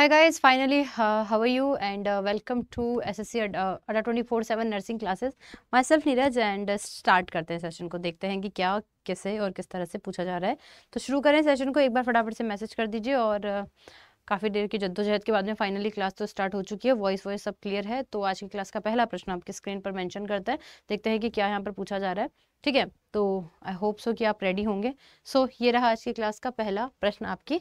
Hi guys, finally, uh, how are you and uh, welcome to SSC Adda twenty four seven nursing classes myself Neeraj and start करते हैं session को देखते हैं कि क्या कैसे और किस तरह से पूछा जा रहा है तो शुरू करें सेशन को एक बार फटाफट से मैसेज कर दीजिए और uh, काफ़ी देर की जद्दोजहद के बाद में फाइनली क्लास तो स्टार्ट हो चुकी है वॉइस वॉइस सब क्लियर है तो आज की क्लास का पहला प्रश्न आपकी स्क्रीन पर मैंशन करता है देखते हैं कि क्या यहाँ पर पूछा जा रहा है ठीक है तो आई होप सो कि आप रेडी होंगे सो so, ये रहा आज की क्लास का पहला प्रश्न आपकी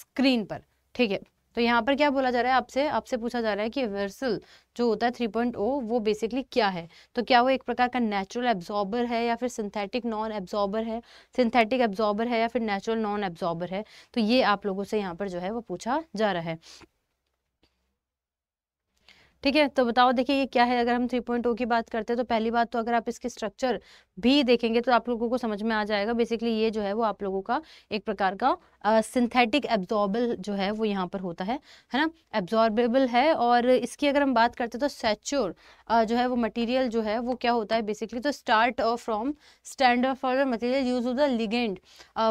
स्क्रीन पर ठीक है तो यहाँ पर क्या बोला जा रहा है आपसे आपसे पूछा जा रहा है कि वेरसल जो होता है 3.0 वो बेसिकली क्या है तो क्या वो एक प्रकार का नेचुरल एब्जॉर्बर है या फिर सिंथेटिक नॉन एब्जॉर्बर है सिंथेटिक एब्जॉर्बर है या फिर नेचुरल नॉन एब्जॉर्बर है तो ये आप लोगों से यहाँ पर जो है वो पूछा जा रहा है ठीक है तो बताओ देखिए ये क्या है अगर हम 3.0 की बात करते हैं तो पहली बात तो अगर आप इसके स्ट्रक्चर भी देखेंगे तो आप लोगों को समझ में आ जाएगा बेसिकली ये जो है वो आप लोगों का एक प्रकार का सिंथेटिक एब्जॉर्बल जो है वो यहाँ पर होता है है ना एब्जॉर्बेबल है और इसकी अगर हम बात करते हैं तो सेच्योर uh, जो है वो मटेरियल जो है वो क्या होता है बेसिकली तो start from standard for the material use of the ligand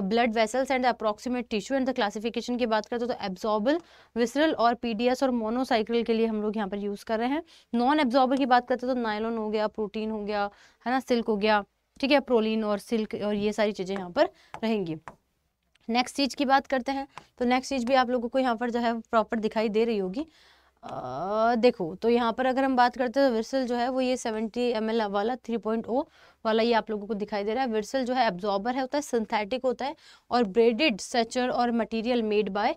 blood vessels and approximate tissue and the classification की बात करते हैं तो एब्जॉर्बल विसरल और पीडीएस और मोनोसाइकिल के लिए हम लोग यहाँ पर यूज़ कर रहे हैं नॉन एब्जॉर्बल की बात करते हैं तो नायलोन हो गया प्रोटीन हो गया है ना सिल्क हो गया ठीक है प्रोलिन और सिल्क और ये सारी चीज़ें यहाँ पर रहेंगी नेक्स्ट चीज़ की बात करते हैं तो नेक्स्ट चीज़ भी आप लोगों को यहाँ पर जो है प्रॉपर दिखाई दे रही होगी आ, देखो तो यहाँ पर अगर हम बात करते हैं तो विरसल जो है वो ये 70 एम वाला 3.0 वाला ये आप लोगों को दिखाई दे रहा है विरसल जो है एब्जॉर्बर है होता है सिंथेटिक होता है और ब्रेडेड सेचर और material made by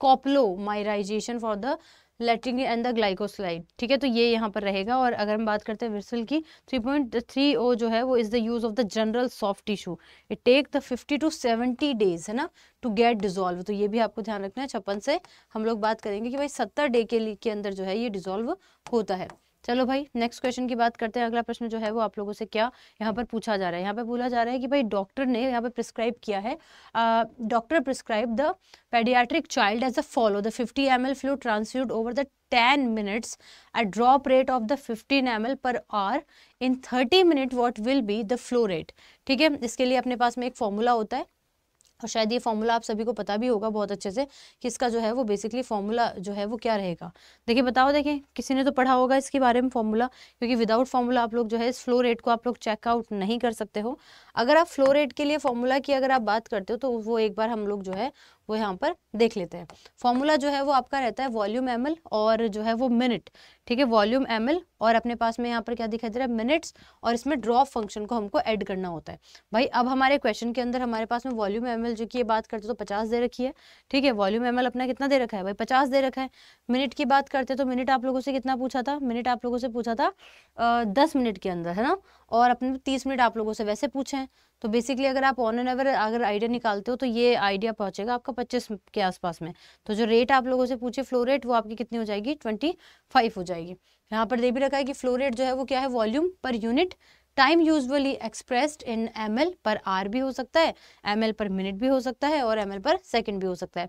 copolymerization for the लेटरिन एंड द ग्लाइकोसलाइड ठीक है तो ये यहाँ पर रहेगा और अगर हम बात करते हैं विरसल की ओ जो है वो is the use of the general soft tissue it take the fifty to seventy days है ना टू गेट डिजोल्व तो ये भी आपको ध्यान रखना है छप्पन से हम लोग बात करेंगे कि भाई सत्तर डे के लिए के अंदर जो है ये डिजोल्व होता है चलो भाई नेक्स्ट क्वेश्चन की बात करते हैं अगला प्रश्न जो है वो आप लोगों से क्या यहाँ पर पूछा जा रहा है यहाँ पर बोला जा रहा है कि भाई डॉक्टर ने यहाँ पर प्रिस्क्राइब किया है doctor prescribe the paediatric child age a follow the 50 M L flu transfused over the 10 minutes at drop rate of the fifteen M per hour in thirty minute what will be the flow rate ठीक है इसके लिए अपने पास में एक formula होता है और शायद ये फॉर्मूला आप सभी को पता भी होगा बहुत अच्छे से कि इसका जो है वो बेसिकली फॉर्मूला जो है वो क्या रहेगा देखिए बताओ देखिए किसी ने तो पढ़ा होगा इसके बारे में फॉर्मूला क्योंकि विदाउट फॉर्मूला आप लोग जो है इस फ्लो रेट को आप लोग चेकआउट नहीं कर सकते हो अगर आप फ्लो रेट के लिए फॉर्मूला की अगर आप बात करते हो तो वो एक बार हम लोग जो है वो यहाँ पर देख लेते हैं फॉर्मूला जो है वो आपका रहता है वॉल्यूम एम और जो है वो मिनट ठीक है वॉल्यूम एम और अपने पास में यहाँ पर क्या दिखाई दे रहा है मिनट्स और इसमें ड्रॉप फंक्शन को हमको ऐड करना होता है भाई अब हमारे क्वेश्चन के अंदर हमारे पास में वॉल्यूम एम जो कि ये बात करते तो पचास दे रखी है ठीक है वॉल्यूम एम अपना कितना दे रखा है भाई पचास दे रखा है मिनट की बात करते तो मिनट आप लोगों से कितना पूछा था मिनट आप लोगों से पूछा था दस मिनट के अंदर है ना और अपने तीस मिनट आप लोगों से वैसे पूछे हैं तो बेसिकली अगर आप ऑन एन एवर अगर आइडिया निकालते हो तो ये आइडिया पहुंचेगा आपका पच्चीस के आसपास में तो जो रेट आप लोगों से पूछे फ्लो रेट वो आपकी कितनी हो जाएगी ट्वेंटी फाइव हो जाएगी यहाँ पर दे भी रखा है कि फ्लो रेट जो है वो क्या है volume per unit time usually expressed in M per hour भी हो सकता है एम पर मिनट भी हो सकता है और एम पर सेकेंड भी हो सकता है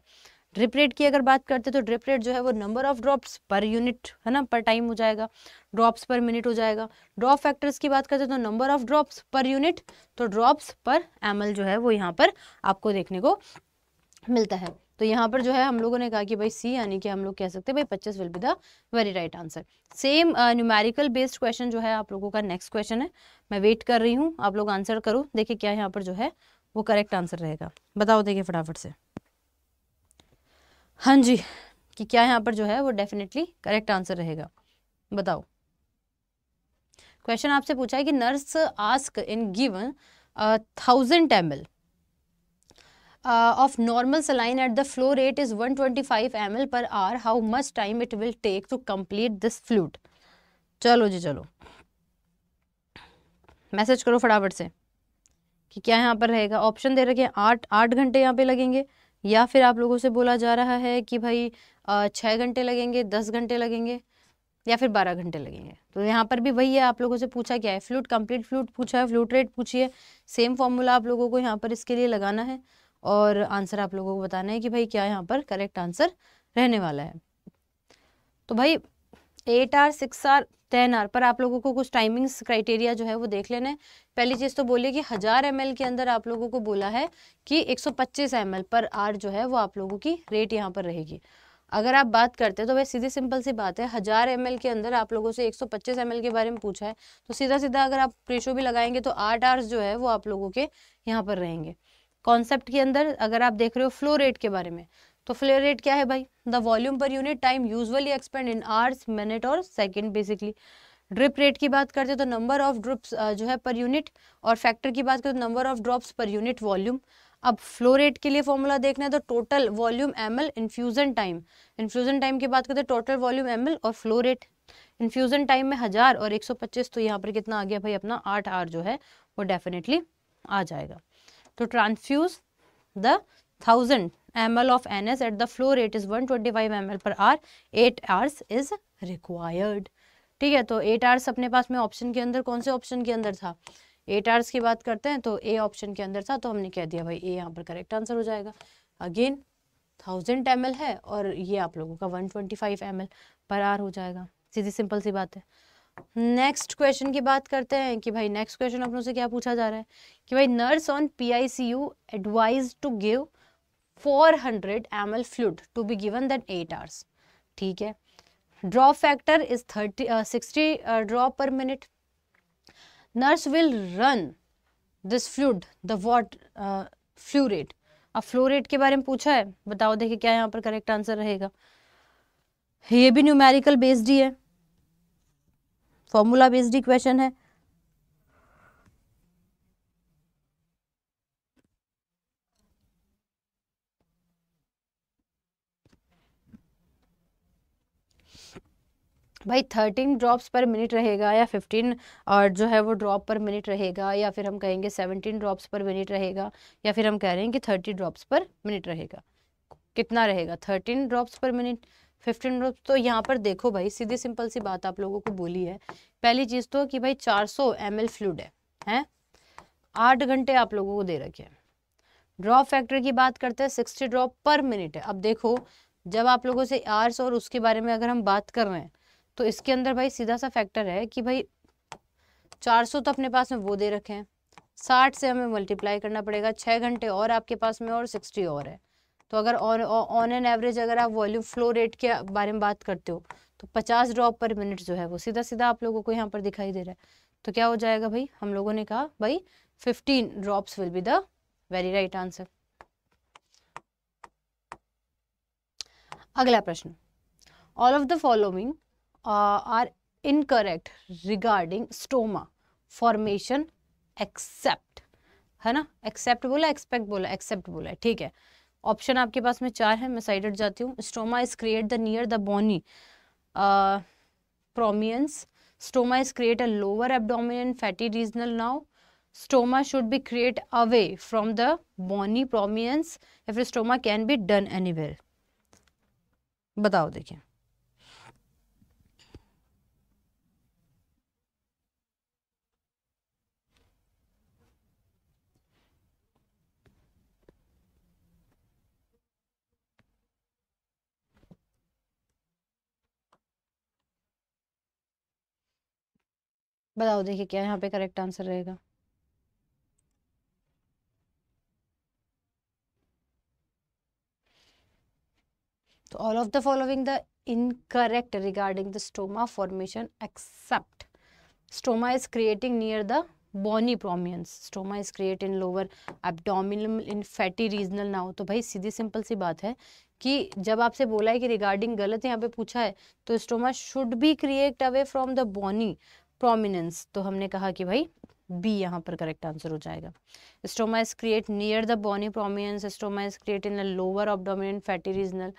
ड्रिप रेट की अगर बात करते हैं तो ड्रिप रेट जो है वो number of drops per unit है ना पर टाइम हो जाएगा ड्रॉप्स पर मिनट हो जाएगा ड्रॉप फैक्टर्स की बात करते हैं तो number of drops per unit तो ड्रॉप्स पर एम जो है वो यहाँ पर आपको देखने को मिलता है तो यहाँ पर जो है हम लोगों ने कहा कि भाई सी यानी कि हम लोग कह सकते हैं भाई 25 will be the very right answer same numerical based question जो है आप लोगों का नेक्स्ट क्वेश्चन है मैं वेट कर रही हूँ आप लोग आंसर करो देखिए क्या यहाँ पर जो है वो करेक्ट आंसर रहेगा बताओ देखिए फटाफट से हाँ जी कि क्या यहाँ पर जो है वो डेफिनेटली करेक्ट आंसर रहेगा बताओ क्वेश्चन आपसे पूछा है कि nurse ask in given thousand M L of normal saline at the flow rate is 125 ml per hour how much time it will take to complete this fluid चलो जी चलो message करो फटाफट से कि क्या यहाँ पर रहेगा ऑप्शन दे रखे हैं आठ आठ घंटे यहाँ पे लगेंगे या फिर आप लोगों से बोला जा रहा है कि भाई छः घंटे लगेंगे दस घंटे लगेंगे या फिर बारह घंटे लगेंगे तो यहाँ पर भी वही है आप लोगों से पूछा क्या है फ्लूट कंप्लीट फ्लूट पूछा है फ्लूट रेट पूछिए सेम फॉर्मूला आप लोगों को यहाँ पर इसके लिए लगाना है और आंसर आप लोगों को बताना है कि भाई क्या यहाँ पर करेक्ट आंसर रहने वाला है तो भाई eight hour six hour ten hour पर आप लोगों को कुछ टाइमिंग्स क्राइटेरिया जो है वो देख लेना है पहली चीज़ तो बोलिए कि हज़ार एम के अंदर आप लोगों को बोला है कि एक सौ पर आर जो है वो आप लोगों की रेट यहाँ पर रहेगी अगर आप बात करते हैं तो वह सीधी सिंपल सी बात है हज़ार एम के अंदर आप लोगों से 125 सौ के बारे में पूछा है तो सीधा सीधा अगर आप प्रेशो भी लगाएंगे तो आठ आर्स जो है वो आप लोगों के यहाँ पर रहेंगे कॉन्सेप्ट के अंदर अगर आप देख रहे हो फ्लो रेट के बारे में तो फ्लेयर रेट क्या है भाई the volume per unit time usually expand in hours minute और सेकेंड बेसिकली ड्रिप रेट की बात करते हैं तो नंबर ऑफ ड्रिप्स जो है पर यूनिट और फैक्टर की बात करें तो number of drops per unit volume अब फ्लो रेट के लिए फॉर्मूला देखना है तो total volume M L infusion time infusion time की बात करते हैं टोटल वॉल्यूम एम एल और फ्लो रेट इन्फ्यूजन टाइम में हज़ार और एक सौ पच्चीस तो यहाँ पर कितना आ गया भाई अपना आठ आर जो है वो डेफिनेटली आ जाएगा तो transfuse the thousand M L of N S at the flow rate is one twenty five M L per hour eight hours is required ठीक है तो एट आवर्स अपने पास में ऑप्शन के अंदर कौन से ऑप्शन के अंदर था एट आवर्स की बात करते हैं तो ए ऑप्शन के अंदर था तो हमने कह दिया भाई ए यहाँ पर करेक्ट आंसर हो जाएगा अगेन थाउजेंड एम है और ये आप लोगों का one twenty five M per hour हो जाएगा सीधी सिंपल सी बात है नेक्स्ट क्वेश्चन की बात करते हैं कि भाई नेक्स्ट क्वेश्चन अपनों से क्या पूछा जा रहा है कि भाई nurse on PICU I advise to give 400 ml fluid to be given that 8 hours ठीक है drop factor is 30 uh, 60 uh, drop per minute nurse will run this fluid the what uh, flow rate अब flow rate के बारे में पूछा है बताओ देखिए क्या यहाँ पर करेक्ट आंसर रहेगा ये भी न्यूमेरिकल बेस्ड ही है फॉर्मूला बेस्ड ही क्वेश्चन है भाई थर्टीन ड्रॉप्स पर मिनट रहेगा या फिफ्टीन और जो है वो ड्रॉप पर मिनट रहेगा या फिर हम कहेंगे सेवनटीन ड्रॉप्स पर मिनट रहेगा या फिर हम कह रहे हैं कि थर्टी ड्रॉप्स पर मिनट रहेगा कितना रहेगा thirteen drops per minute fifteen drops तो यहाँ पर देखो भाई सीधी सिंपल सी बात आप लोगों को बोली है पहली चीज़ तो कि भाई चार सौ एम एल फ्लूड है हैं आठ घंटे आप लोगों को दे रखे हैं ड्रॉप फैक्टर की बात करते हैं सिक्सटी ड्रॉप पर मिनट है अब देखो जब आप लोगों से आर्स और उसके बारे में अगर हम बात कर रहे हैं तो इसके अंदर भाई सीधा सा फैक्टर है कि भाई 400 तो अपने पास में वो दे रखे हैं 60 से हमें मल्टीप्लाई करना पड़ेगा छः घंटे और आपके पास में और 60 और है तो अगर ऑन एन एवरेज अगर आप वॉल्यूम फ्लो रेट के बारे में बात करते हो तो 50 ड्रॉप पर मिनट जो है वो सीधा सीधा आप लोगों को यहाँ पर दिखाई दे रहा है तो क्या हो जाएगा भाई हम लोगों ने कहा भाई fifteen drops will be the very right answer अगला प्रश्न all of the following uh, are incorrect regarding stoma formation except है ना एक्सेप्ट बोला एक्सपेक्ट बोला एक्सेप्ट बोला ठीक है ऑप्शन आपके पास में चार है मैं साइड हट जाती हूँ stoma is create the near the bony prominence stoma is create a lower abdomen fatty regional now stoma should be create away from the bony prominence या फिर stoma can be done any anywhere बताओ देखिए बताओ देखिए क्या यहाँ पे correct answer रहेगा तो all of the following the incorrect regarding the stoma formation except stoma is creating near the bony prominence stoma is create in lower abdomen in fatty regional now तो भाई सीधी सिंपल सी बात है कि जब आपसे बोला है कि रिगार्डिंग गलत यहाँ पे पूछा है तो stoma should be create away from the bony prominence तो हमने कहा कि भाई बी यहाँ पर करेक्ट आंसर हो जाएगा stoma is create near the bony prominence stoma is create in lower abdomen fatty regional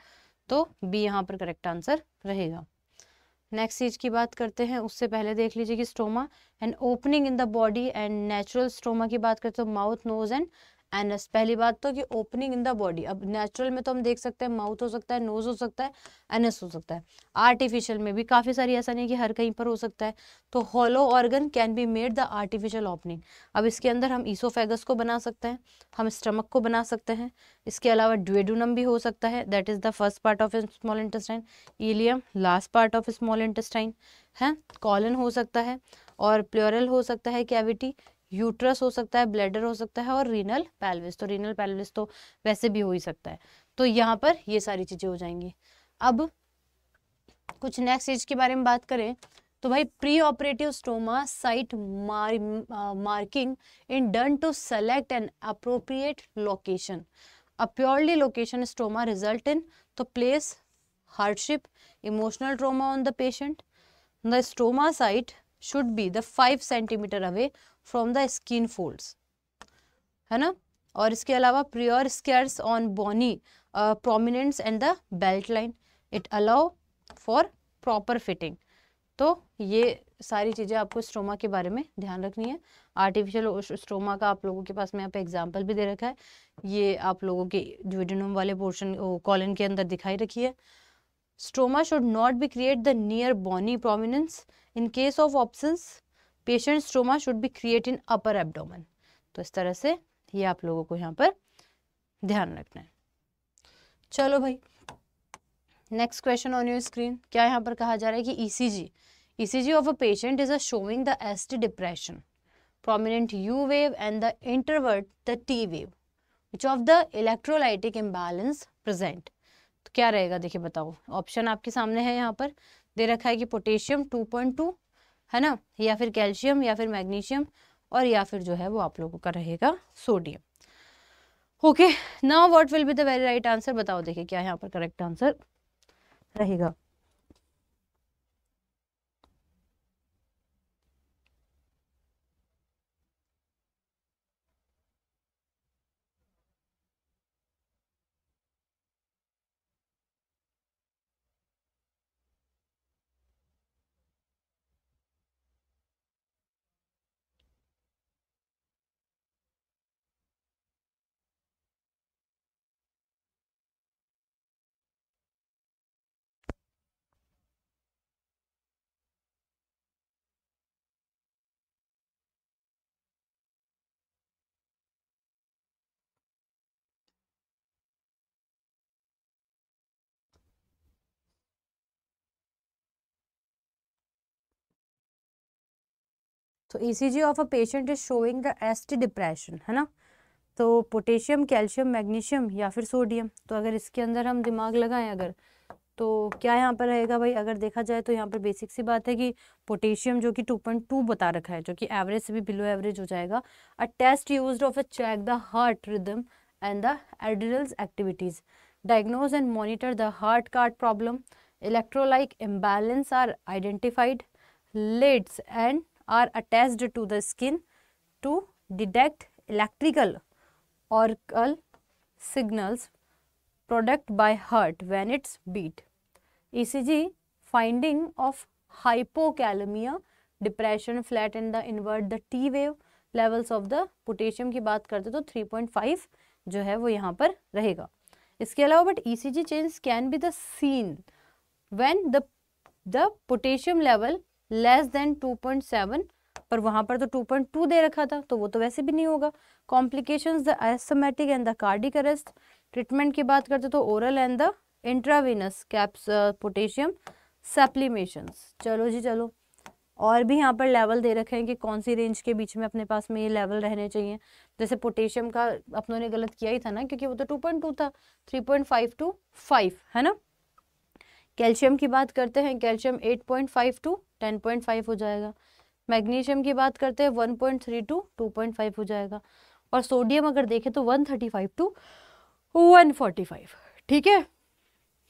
तो बी यहाँ पर करेक्ट आंसर रहेगा नेक्स्ट चीज की बात करते हैं उससे पहले देख लीजिए कि stoma and opening in the body and natural stoma की बात करते हो माउथ नोज एंड एनस पहली बात तो कि ओपनिंग इन द बॉडी अब नेचुरल में तो हम देख सकते हैं माउथ हो सकता है नोज हो सकता है एनस हो सकता है आर्टिफिशियल में भी काफ़ी सारी ऐसा नहीं है कि हर कहीं पर हो सकता है तो hollow organ can be made the artificial opening अब इसके अंदर हम ईसोफेगस को बना सकते हैं हम स्टमक को बना सकते हैं इसके अलावा ड्वेडुनम भी हो सकता है that is the first part of small intestine ileum last part of small intestine है कॉलन हो सकता है और प्लोरल हो सकता है कैविटी यूट्रस हो सकता है ब्लैडर हो सकता है और रीनल पैल्विस तो रीनल पैल्विस तो वैसे भी हो ही सकता है तो यहाँ पर ये सारी चीज़ें हो जाएंगी अब कुछ नेक्स्ट एज के बारे में बात करें तो भाई pre operative stoma site mar, marking in done to select an appropriate location a purely location stoma result in तो place hardship emotional trauma on the patient the stoma site should be the five centimetre away from the skin folds है ना और इसके अलावा prior scars on bony prominences and the belt line it allow for proper fitting तो ये सारी चीज़ें आपको स्ट्रोमा के बारे में ध्यान रखनी है आर्टिफिशियल स्ट्रोमा का आप लोगों के पास में यहाँ पे एग्जाम्पल भी दे रखा है ये आप लोगों के जुडिनम वाले पोर्शन कॉलन के अंदर दिखाई रखी है stroma should not be create the near bony prominence in case of options patient stroma should be create in upper abdomen तो इस तरह से ये आप लोगों को यहाँ पर ध्यान रखना है चलो भाई next question on your screen क्या यहाँ पर कहा जा रहा है कि E E C G C G of a patient is a showing the ST depression prominent U wave and the inverted the T wave which of the electrolytic imbalance present? तो क्या रहेगा देखिए बताओ ऑप्शन आपके सामने है यहाँ पर दे रखा है कि पोटेशियम 2.2 है ना या फिर कैल्शियम या फिर मैग्नीशियम और या फिर जो है वो आप लोगों का रहेगा सोडियम ओके ना what will be the very right answer बताओ देखिए क्या यहाँ पर करेक्ट आंसर रहेगा तो ECG of a patient is showing the ST depression है ना तो पोटेशियम कैल्शियम मैग्नीशियम या फिर सोडियम तो अगर इसके अंदर हम दिमाग लगाएं अगर तो क्या यहाँ पर रहेगा भाई अगर देखा जाए तो यहाँ पर बेसिक सी बात है कि पोटेशियम जो कि 2.2 बता रखा है जो कि एवरेज से भी बिलो एवरेज हो जाएगा a test use of a check the heart rhythm and the adrenals activities diagnose and monitor the heart cart problem electrolyte imbalance are identified leads and are attached to the skin to detect electrical orcal signals produced by heart when it's beat. ECG finding of hypokalemia, depression flatten the invert the T wave levels of the potassium की बात करते तो 3.5 जो है वो यहाँ पर रहेगा इसके अलावा but E C G change can be the seen when the the potassium level less than 2.7 पर वहां पर तो 2.2 दे रखा था तो वो तो वैसे भी नहीं होगा complications the asthmatic and the cardiac arrest treatment की बात करते तो oral and the intravenous caps potassium supplementation चलो जी चलो और भी यहाँ पर लेवल दे रखे हैं कि कौन सी रेंज के बीच में अपने पास में ये लेवल रहने चाहिए जैसे पोटेशियम का अपनों ने गलत किया ही था ना क्योंकि वो तो टू पॉइंट टू था three point five to five है ना कैल्शियम की बात करते हैं calcium eight point five to ten point five हो जाएगा मैग्नीशियम की बात करते हैं one point three to two point five हो जाएगा और सोडियम अगर देखें तो one thirty five to one forty five ठीक है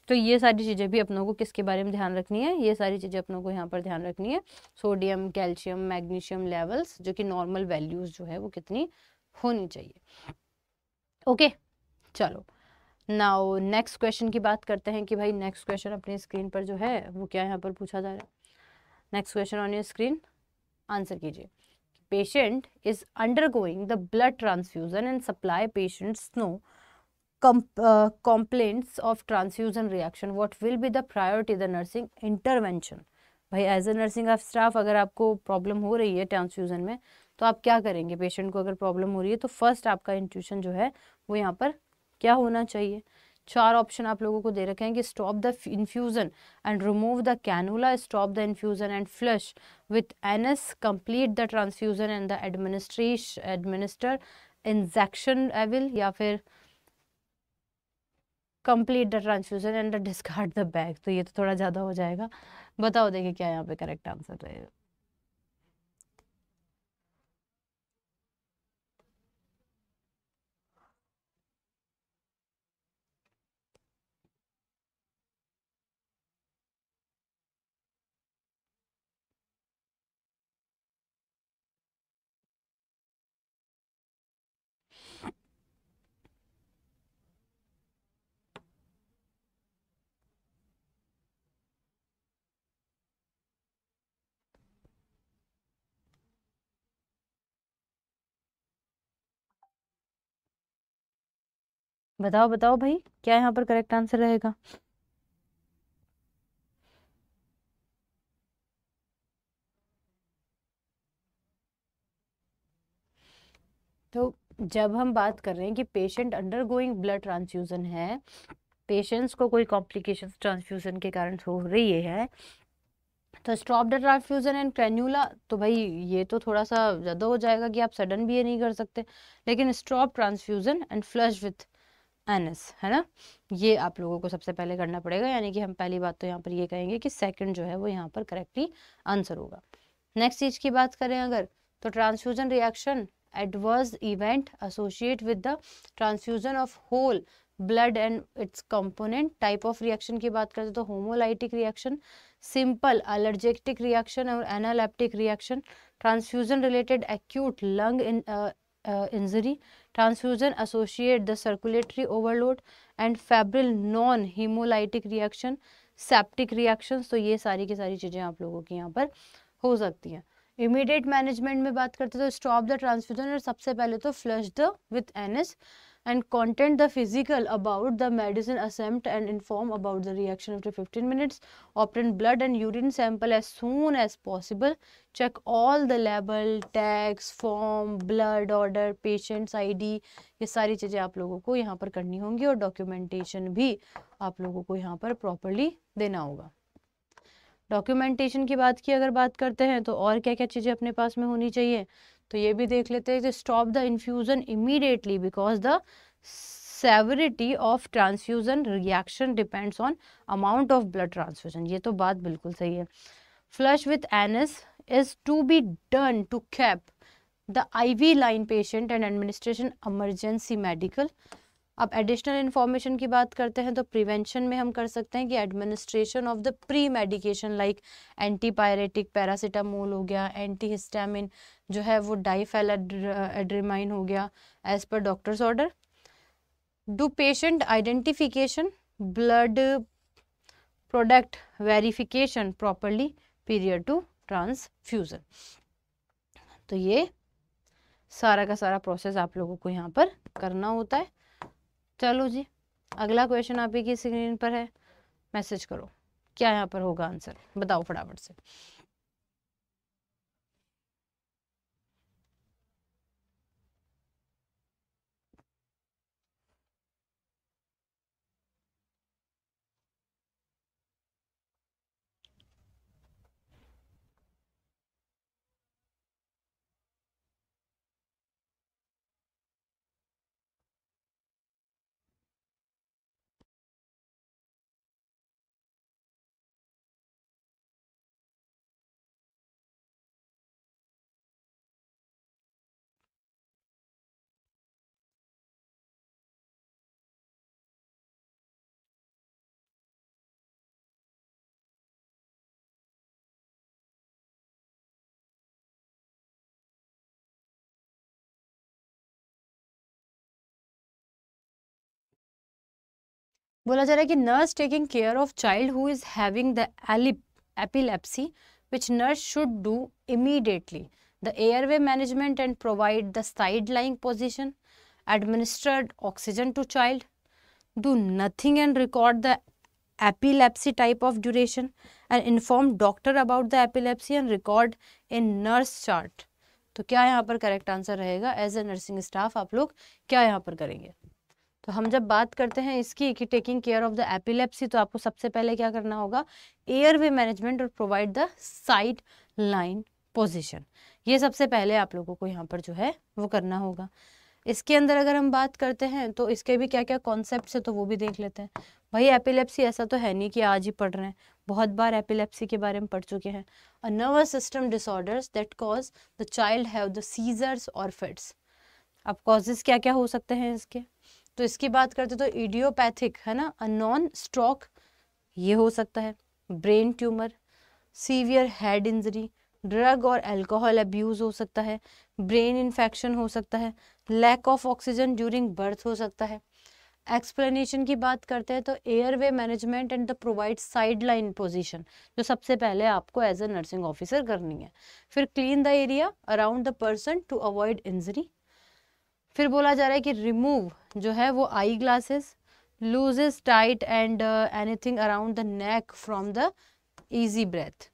तो ये सारी चीज़ें भी अपनों को किसके बारे में ध्यान रखनी है ये सारी चीज़ें अपनों को यहाँ पर ध्यान रखनी है सोडियम कैल्शियम मैग्नीशियम लेवल्स जो कि नॉर्मल वैल्यूज़ जो है वो कितनी होनी चाहिए ओके okay, चलो नाउ नेक्स्ट क्वेश्चन की बात करते हैं कि भाई नेक्स्ट क्वेश्चन अपने स्क्रीन पर जो है वो क्या यहाँ पर पूछा जा रहा है next question on your screen answer कीजिए patient is undergoing the blood transfusion and supply patients no complaints of transfusion reaction what will be the priority the nursing intervention भाई एज ए नर्सिंग स्टाफ अगर आपको problem हो रही है transfusion में तो आप क्या करेंगे पेशेंट को अगर प्रॉब्लम हो रही है तो फर्स्ट आपका इंट्यूशन जो है वो यहाँ पर क्या होना चाहिए चार ऑप्शन आप लोगों को दे रखे हैं कि stop the infusion and remove the cannula stop the infusion and flush with N S complete the transfusion and the administration administer injection Avil या फिर complete the transfusion and the discard the bag तो ये तो थोड़ा ज़्यादा हो जाएगा बताओ देखिए क्या यहाँ पे करेक्ट आंसर रहेगा बताओ बताओ भाई क्या यहाँ पर करेक्ट आंसर रहेगा तो जब हम बात कर रहे हैं कि patient undergoing blood transfusion है पेशेंट्स को कोई कॉम्प्लिकेशन ट्रांसफ्यूज़न के कारण हो रही है तो stop the transfusion and cannula तो भाई ये तो थोड़ा सा ज़्यादा हो जाएगा कि आप सडन भी ये नहीं कर सकते लेकिन stop transfusion and flush with NS है ना ये आप लोगों को सबसे पहले करना पड़ेगा यानी कि हम पहली बात तो यहाँ पर ये कहेंगे कि सेकंड जो है वो यहाँ पर करेक्टली आंसर होगा नेक्स्ट चीज की बात करें अगर तो transfusion reaction adverse event associate with the transfusion of whole blood and its component type of reaction की बात करें तो haemolytic reaction simple allergic reaction और anaphylactic reaction transfusion related acute lung injury transfusion associate the circulatory overload and febrile non hemolytic reaction septic reactions तो ये सारी की सारी चीज़ें आप लोगों की यहाँ पर हो सकती हैं इमीडिएट मैनेजमेंट में बात करते तो स्टॉप द ट्रांसफ्यूजन और सबसे पहले तो flush the with NS and content the physical about the medicine attempt and inform about the reaction after 15 minutes. Obtain blood and urine sample as soon as possible. Check all the label, tags, form, blood order, patient's ID ये सारी चीज़ें आप लोगों को यहाँ पर करनी होंगी और डॉक्यूमेंटेशन भी आप लोगों को यहाँ पर प्रॉपरली देना होगा डॉक्यूमेंटेशन की बात की अगर बात करते हैं तो और क्या क्या चीज़ें अपने पास में होनी चाहिए तो ये भी देख लेते हैं कि stop the infusion immediately because the severity of transfusion reaction depends on amount of blood transfusion ये तो बात बिल्कुल सही है flush with NS is to be done to cap the IV line patient and administration emergency medical अब additional information की बात करते हैं तो प्रिवेंशन में हम कर सकते हैं कि administration of the pre medication like antipyretic paracetamol हो गया एंटी हिस्टामिन जो है वो डाईफेल एड्रीमाइन हो गया as per doctor's order do patient identification blood product verification properly period to transfusion तो ये सारा का सारा प्रोसेस आप लोगों को यहाँ पर करना होता है चलो जी अगला क्वेश्चन आप ही की स्क्रीन पर है मैसेज करो क्या यहाँ पर होगा आंसर बताओ फटाफट से बोला जा रहा है कि nurse taking care of child who is having the एलिप epilepsy which nurse should do immediately the airway management and provide the side lying position administered oxygen to child do nothing and record the epilepsy type of duration and inform doctor about the epilepsy and record in nurse chart तो क्या यहाँ पर correct answer रहेगा as a nursing staff आप लोग क्या यहाँ पर करेंगे तो हम जब बात करते हैं इसकी कि taking care of the epilepsy तो आपको सबसे पहले क्या करना होगा एयर वे मैनेजमेंट और provide the side line position ये सबसे पहले आप लोगों को यहाँ पर जो है वो करना होगा इसके अंदर अगर हम बात करते हैं तो इसके भी क्या क्या कॉन्सेप्ट है तो वो भी देख लेते हैं भाई एपिलेप्सी ऐसा तो है नहीं कि आज ही पढ़ रहे हैं बहुत बार एपिलेप्सी के बारे में पढ़ चुके हैं a nervous system disorders that cause the child have the seizures और फिट्स अब कॉजेज क्या क्या हो सकते हैं इसके तो इसकी बात करते तो इडियोपैथिक है ना अनॉन नॉन स्ट्रोक ये हो सकता है brain tumour severe head injury drug और अल्कोहल अब्यूज़ हो सकता है ब्रेन इन्फेक्शन हो सकता है lack of oxygen during birth हो सकता है एक्सप्लेनेशन की बात करते हैं तो airway management and the provide sideline position position जो सबसे पहले आपको एज ए नर्सिंग ऑफिसर करनी है फिर clean the area around the person to avoid injury फिर बोला जा रहा है कि रिमूव जो है वो eye glasses loosen tight and anything around the neck from the easy breath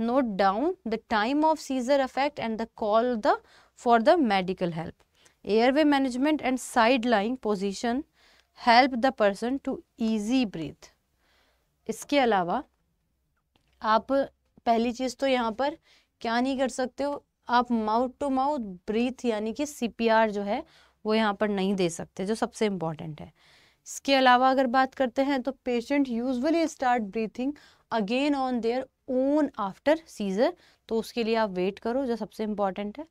note down the time of seizure affect and the call the for the medical help airway management and side lying position help the person to easy breathe इसके अलावा आप पहली चीज़ तो यहाँ पर क्या नहीं कर सकते हो आप माउथ टू माउथ ब्रीथ यानी कि सीपीआर जो है वो यहाँ पर नहीं दे सकते जो सबसे इम्पॉर्टेंट है इसके अलावा अगर बात करते हैं तो patient usually start breathing again on their own after seizure तो उसके लिए आप वेट करो जो सबसे इम्पॉर्टेंट है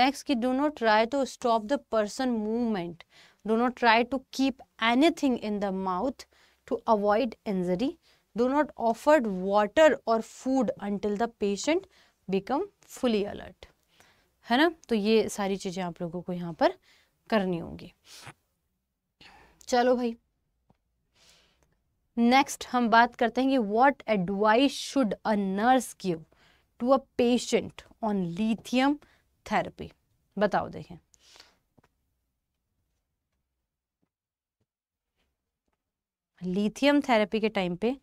नेक्स्ट की do not try to stop the person movement do not try to keep any in the mouth to avoid injury do not offered water और food until the patient become fully alert है ना तो ये सारी चीज़ें आप लोगों को यहाँ पर करनी होंगी चलो भाई नेक्स्ट हम बात करते हैं कि what advice should a nurse give to a patient on lithium therapy बताओ देखें लिथियम थेरेपी के टाइम पे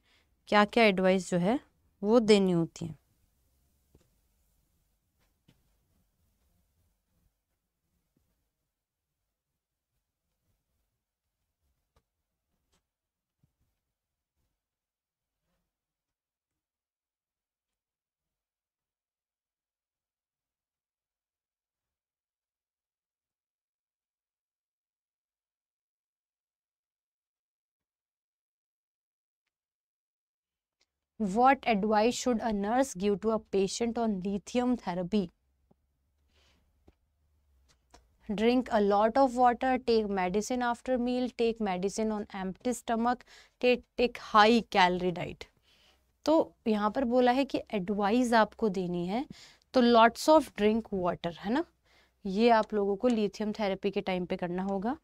क्या क्या एडवाइस जो है वो देनी होती है what advice should a nurse give to a patient on lithium therapy drink a lot of water take medicine after meal take medicine on empty stomach take take high calorie diet तो यहाँ पर बोला है कि advice आपको देनी है तो लॉट्स ऑफ ड्रिंक वाटर है ना ये आप लोगों को लिथियम थेरेपी के टाइम पे करना होगा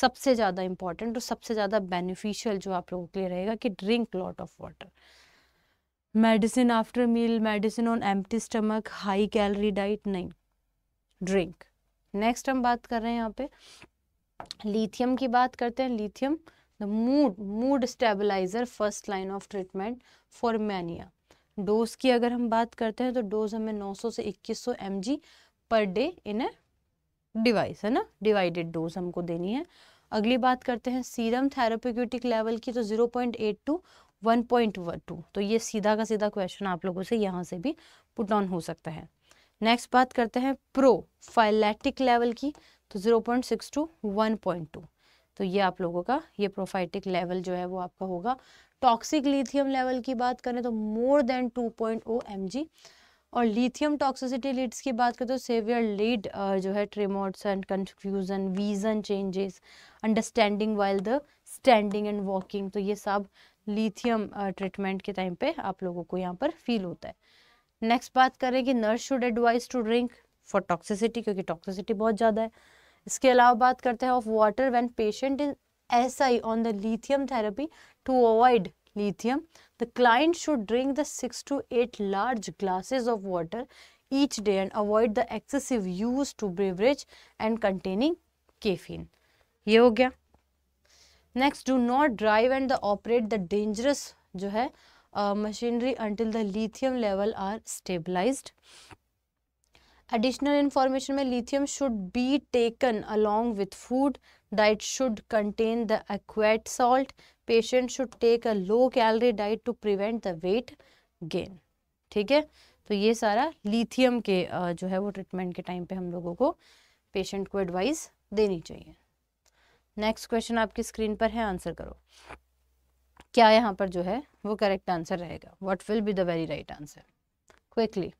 सबसे ज़्यादा इम्पॉर्टेंट और सबसे ज़्यादा बेनिफिशियल जो आप लोगों के लिए रहेगा कि drink lot of water medicine after meal medicine on empty stomach high calorie diet नहीं ड्रिंक नेक्स्ट हम बात कर रहे हैं यहाँ पे लिथियम की बात करते हैं lithium the mood mood stabiliser first line of treatment for mania dose की अगर हम बात करते हैं तो डोज हमें 900 से 2100 mg per day in a device है ना डिवाइडेड डोज हमको देनी है अगली बात करते हैं सीरम थेराप्यूटिक लेवल की तो 0.82 वन पॉइंट टू तो ये सीधा का सीधा क्वेश्चन आप लोगों से यहाँ से भी पुट ऑन हो सकता है नेक्स्ट बात करते हैं प्रो फाइलेटिक लेवल की तो zero point six to one point two तो ये आप लोगों का ये प्रोफाइटिक लेवल जो है वो आपका होगा टॉक्सिक लिथियम लेवल की बात करें तो more than two point O M G और लिथियम टॉक्सिसिटी लीड्स की बात करें तो सेवियर लीड जो है tremors and confusion vision changes understanding while the standing and walking तो ये सब लिथियम ट्रीटमेंट uh, के टाइम पे आप लोगों को यहाँ पर फील होता है नेक्स्ट बात करें कि nurse should advise to drink for toxicity क्योंकि टॉक्सिसिटी बहुत ज़्यादा है इसके अलावा बात करते हैं of water when patient is S I on the lithium therapy to avoid lithium the client should drink the six to eight large glasses of water each day and avoid the excessive use to beverage and containing caffeine ये हो गया next do not drive and the operate the dangerous जो है machinery until the lithium level are stabilised additional information में lithium should be taken along with food diet should contain the adequate salt patient should take a low calorie diet to prevent the weight gain ठीक है तो ये सारा lithium के uh, जो है वो ट्रीटमेंट के टाइम पे हम लोगों को पेशेंट को एडवाइस देनी चाहिए नेक्स्ट क्वेश्चन आपकी स्क्रीन पर है आंसर करो क्या यहाँ पर जो है वो करेक्ट आंसर रहेगा what will be the very right answer quickly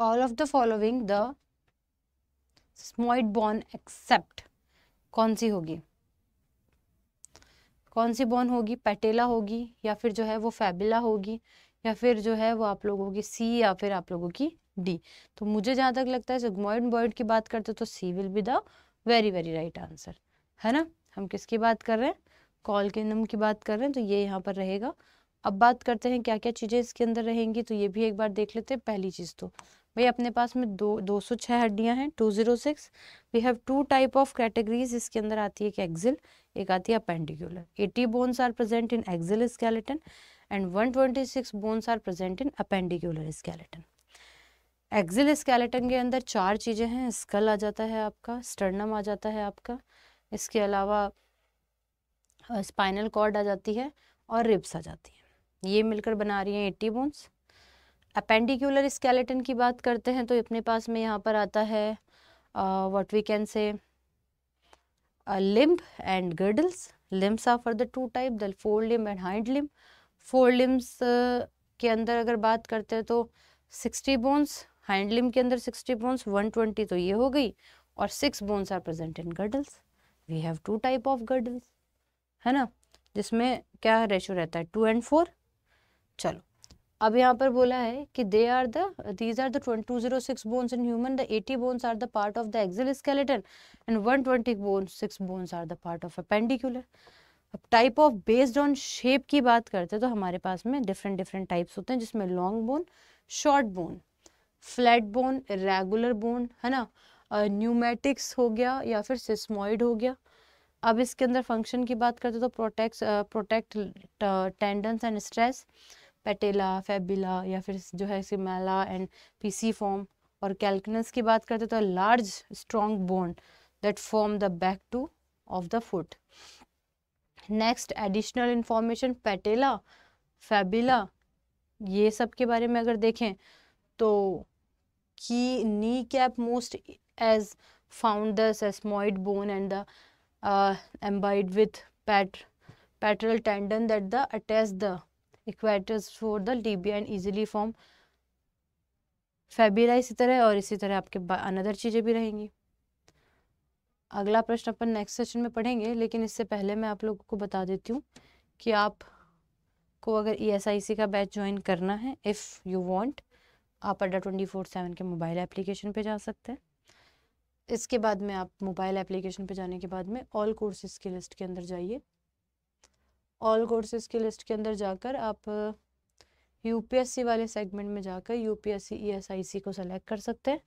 all of the following the sesamoid bone except कौन सी होगी कौन सी बॉन होगी पेटेला होगी या फिर जो है वो फैबिला होगी या फिर जो है वो आप लोगों की सी या फिर आप लोगों की डी तो मुझे जहाँ तक लगता है सिग्मोइड बॉइड की बात करते तो C will be the very very right answer है ना हम किसकी बात कर रहे हैं कॉल के नम की बात कर रहे हैं तो ये यहाँ पर रहेगा अब बात करते हैं क्या क्या चीज़ें इसके अंदर रहेंगी तो ये भी एक बार देख लेते हैं पहली चीज़ तो भाई अपने पास में दो दो सौ छः हड्डियाँ हैं two zero six we have two type of categories इसके अंदर आती है एक एक्जिल एक आती है appendicular eighty bones are present in axial skeleton and one twenty six bones are present in appendicular skeleton axial skeleton के अंदर चार चीज़ें हैं स्कल आ जाता है आपका स्टर्नम आ जाता है आपका इसके अलावा स्पाइनल कॉर्ड आ जाती है और रिब्स आ जाती है ये मिलकर बना रही हैं एटी बोन्स अपेंडिकुलर स्केलेटन की बात करते हैं तो अपने पास में यहाँ पर आता है what we can say limb and girdles limbs are for the two type the fore limb and hind limb fore limbs के अंदर अगर बात करते हैं तो सिक्सटी बोन्स हाइंड लिम्ब के अंदर सिक्सटी बोन्स वन ट्वेंटी तो ये हो गई और six bones are present in girdles we have two type of girdles है ना जिसमें क्या रेशो रहता है टू एंड फोर चलो अब यहाँ पर बोला है कि they are these are the zero six bones in human the eighty bones are the part of the axial skeleton and one twenty bones six bones are the part of appendicular अब type of based on shape की बात करते हैं तो हमारे पास में different different types होते हैं जिसमें long bone short bone flat bone regular bone है ना न्यूमेटिक्स uh, हो गया या फिर सिस्मॉइड हो गया अब इसके अंदर फंक्शन की बात करते हैं तो protect protect tendons and stress patella fabella या फिर जो है सिमेला एंड पीसी फॉर्म और कैल्कनस की बात करते तो large strong bone that form the back to of the foot next additional information patella fabella ये सब के बारे में अगर देखें तो की kneecap most as found the sesamoid bone and the embedded with pat patellar tendon that the attach the equators for the tibia and easily form fabella इसी तरह और इसी तरह आपके अनदर चीज़ें भी रहेंगी अगला प्रश्न अपन नेक्स्ट सेशन में पढ़ेंगे लेकिन इससे पहले मैं आप लोगों को बता देती हूँ कि आप को अगर ई e का बैच ज्वाइन करना है इफ़ यू वांट आप अड्डा ट्वेंटी फोर सेवन के मोबाइल एप्लीकेशन पे जा सकते हैं इसके बाद में आप मोबाइल एप्लीकेशन पे जाने के बाद में ऑल कोर्सेज़ की लिस्ट के अंदर जाइए ऑल कोर्सेज की लिस्ट के अंदर जाकर आप यूपीएससी uh, वाले सेगमेंट में जाकर यूपीएससी ईएसआईसी e को सेलेक्ट कर सकते हैं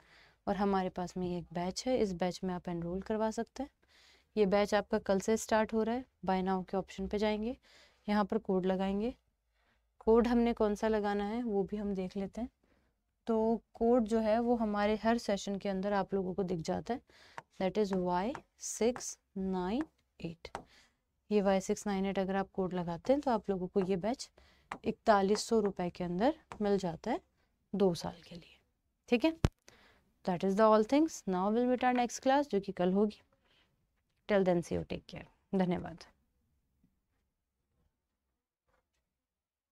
और हमारे पास में ये एक बैच है इस बैच में आप एनरोल करवा सकते हैं ये बैच आपका कल से स्टार्ट हो रहा है बाय नाउ के ऑप्शन पे जाएंगे यहाँ पर कोड लगाएंगे कोड हमने कौन सा लगाना है वो भी हम देख लेते हैं तो कोड जो है वो हमारे हर सेशन के अंदर आप लोगों को दिख जाता है that is Y six nine eight ये वाई सिक्स नाइन एट अगर आप कोड लगाते हैं तो आप लोगों को ये बैच इकतालीस सौ रुपये के अंदर मिल जाता है दो साल के लिए ठीक है that is the all things now will be our next class जो कि कल होगी till then see you take care धन्यवाद